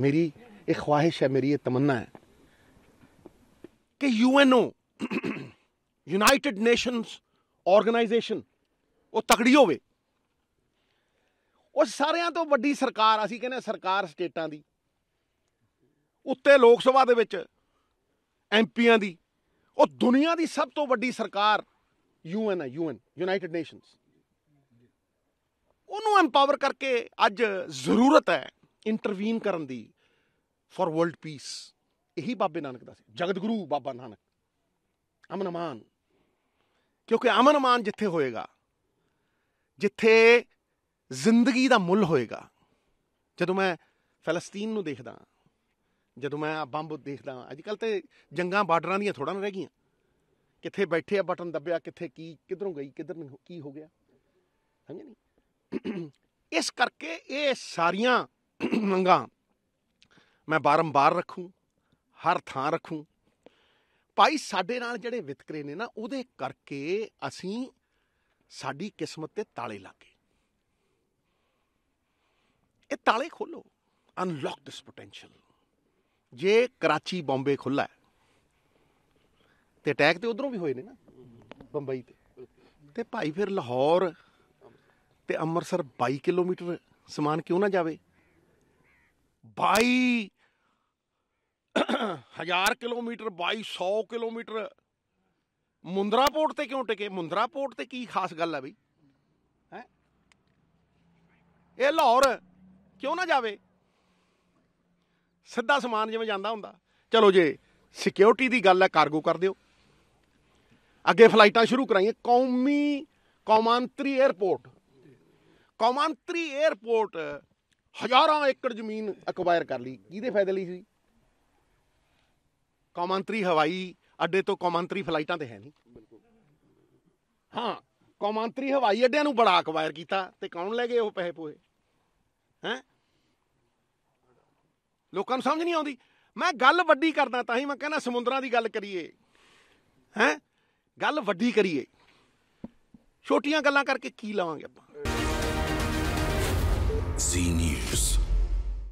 ਮੇਰੀ ਇਹ ख्वाहिश ਹੈ ਮੇਰੀ ਇਹ ਤਮੰਨਾ ਹੈ ਕਿ ਯੂਐਨਓ ਯੂਨਾਈਟਿਡ ਨੇਸ਼ਨਸ ਆਰਗੇਨਾਈਜੇਸ਼ਨ ਉਹ ਤਕੜੀ ਹੋਵੇ ਉਹ ਸਾਰਿਆਂ ਤੋਂ ਵੱਡੀ ਸਰਕਾਰ ਅਸੀਂ ਕਹਿੰਦੇ ਸਰਕਾਰ ਸਟੇਟਾਂ ਦੀ ਉੱਤੇ ਲੋਕ ਸਭਾ ਦੇ ਵਿੱਚ ਐਮਪੀਆਂ ਦੀ ਉਹ ਦੁਨੀਆ ਦੀ ਸਭ ਤੋਂ ਵੱਡੀ ਸਰਕਾਰ ਯੂਐਨ ਹੈ ਯੂਐਨ ਯੂਨਾਈਟਿਡ ਨੇਸ਼ਨਸ ਉਹਨੂੰ ਐਮਪਾਵਰ ਕਰਕੇ ਅੱਜ ਜ਼ਰੂਰਤ ਹੈ ਇੰਟਰਵੀਨ ਕਰਨ ਦੀ ਫॉर ਵਰਲਡ ਪੀਸ ਇਹੀ ਬਾਬੇ ਨਾਨਕ ਦਾ ਸੀ ਜਗਤ ਗੁਰੂ ਬਾਬਾ ਨਾਨਕ ਅਮਨ ਅਮਾਨ ਕਿਉਂਕਿ ਅਮਨ ਅਮਾਨ ਜਿੱਥੇ ਹੋਏਗਾ ਜਿੱਥੇ ਜ਼ਿੰਦਗੀ ਦਾ ਮੁੱਲ ਹੋਏਗਾ ਜਦੋਂ ਮੈਂ ਫਲਸਤੀਨ ਨੂੰ ਦੇਖਦਾ ਜਦੋਂ ਮੈਂ ਆ ਬੰਬ ਦੇਖਦਾ ਅੱਜ ਕੱਲ ਤੇ ਜੰਗਾਂ ਬਾਰਡਰਾਂ ਦੀਆਂ ਥੋੜਾ ਨਾ ਰਹਿ ਗਈਆਂ ਕਿੱਥੇ ਬੈਠੇ ਆ ਬਟਨ ਦੱਬਿਆ ਕਿੱਥੇ ਕੀ ਕਿਧਰੋਂ ਗਈ ਕਿਧਰ ਕੀ ਹੋ ਗਿਆ ਸਮਝ ਨਹੀਂ ਇਸ ਕਰਕੇ ਇਹ ਸਾਰੀਆਂ ਮੰਗਾ ਮੈਂ ਬਾਰੰਬਾਰ ਰੱਖੂੰ ਹਰ ਥਾਂ ਰੱਖੂੰ ਭਾਈ ਸਾਡੇ ਨਾਲ ਜਿਹੜੇ ਵਿਤਕਰੇ ਨੇ ਨਾ ਉਹਦੇ ਕਰਕੇ ਅਸੀਂ ਸਾਡੀ ਕਿਸਮਤ ਤੇ ਤਾਲੇ ਲੱਗੇ ਇਹ ਤਾਲੇ ਖੋਲੋ ਅਨਲੌਕ ਦਿਸ ਪੋਟੈਂਸ਼ੀਅਲ ਜੇ ਕਰਾਚੀ ਬੰਬੇ ਖੁੱਲਾ ਤੇ ਅਟੈਕ ਤੇ ਉਧਰੋਂ ਵੀ ਹੋਏ ਨੇ ਨਾ ਬੰਬਈ ਤੇ ਤੇ ਭਾਈ ਫਿਰ ਲਾਹੌਰ ਤੇ ਅੰਮ੍ਰਿਤਸਰ 22 ਕਿਲੋਮੀਟਰ ਸਮਾਨ ਕਿਉਂ ਨਾ ਜਾਵੇ 22 1000 ਕਿਲੋਮੀਟਰ 2200 ਕਿਲੋਮੀਟਰ ਮੁੰਦਰਾ ਪੋਰਟ ਤੇ ਕਿਉਂ ਟਿਕੇ ਮੁੰਦਰਾ ਪੋਰਟ ਤੇ ਕੀ ਖਾਸ ਗੱਲ ਹੈ ਬਈ ਹੈ ਇਹ ਲਾਹੌਰ ਕਿਉਂ ਨਾ ਜਾਵੇ ਸਿੱਧਾ ਸਮਾਨ ਜਿਵੇਂ ਜਾਂਦਾ ਹੁੰਦਾ ਚਲੋ ਜੇ ਸਿਕਿਉਰਿਟੀ ਦੀ ਗੱਲ ਹੈ ਕਾਰਗੋ ਕਰ ਦਿਓ ਅੱਗੇ ਫਲਾਈਟਾਂ ਸ਼ੁਰੂ ਕਰਾਈਏ ਕੌਮੀ ਕੌਮਾਂਤਰੀ 에ਅਰਪੋਰਟ ਕੌਮਾਂਤਰੀ 에ਅਰਪੋਰਟ ਹਜ਼ਾਰਾਂ ਏਕੜ ਜ਼ਮੀਨ ਅਕਵਾਇਰ ਕਰ ਲਈ ਕਿਹਦੇ ਫਾਇਦੇ ਲਈ ਸੀ ਕੌਮਾਂਤਰੀ ਹਵਾਈ ਅੱਡੇ ਤੋਂ ਕੌਮਾਂਤਰੀ ਫਲਾਈਟਾਂ ਤੇ ਹੈ ਨਹੀਂ ਹਾਂ ਕੌਮਾਂਤਰੀ ਹਵਾਈ ਅੱਡਿਆਂ ਨੂੰ ਬੜਾ ਅਕਵਾਇਰ ਕੀਤਾ ਤੇ ਕੌਣ ਲੈ ਗਏ ਉਹ ਪੈਸੇ ਪੋਏ ਹੈ ਲੋਕਾਂ ਨੂੰ ਸਮਝ ਨਹੀਂ ਆਉਂਦੀ ਮੈਂ ਗੱਲ ਵੱਡੀ ਕਰਦਾ ਤਾਂ ਹੀ ਮੈਂ ਕਹਿੰਦਾ ਸਮੁੰਦਰਾਂ ਦੀ ਗੱਲ ਕਰੀਏ ਹੈ ਗੱਲ ਵੱਡੀ ਕਰੀਏ ਛੋਟੀਆਂ ਗੱਲਾਂ ਕਰਕੇ ਕੀ ਲਾਵਾਂਗੇ ਆਪਾਂ Z News.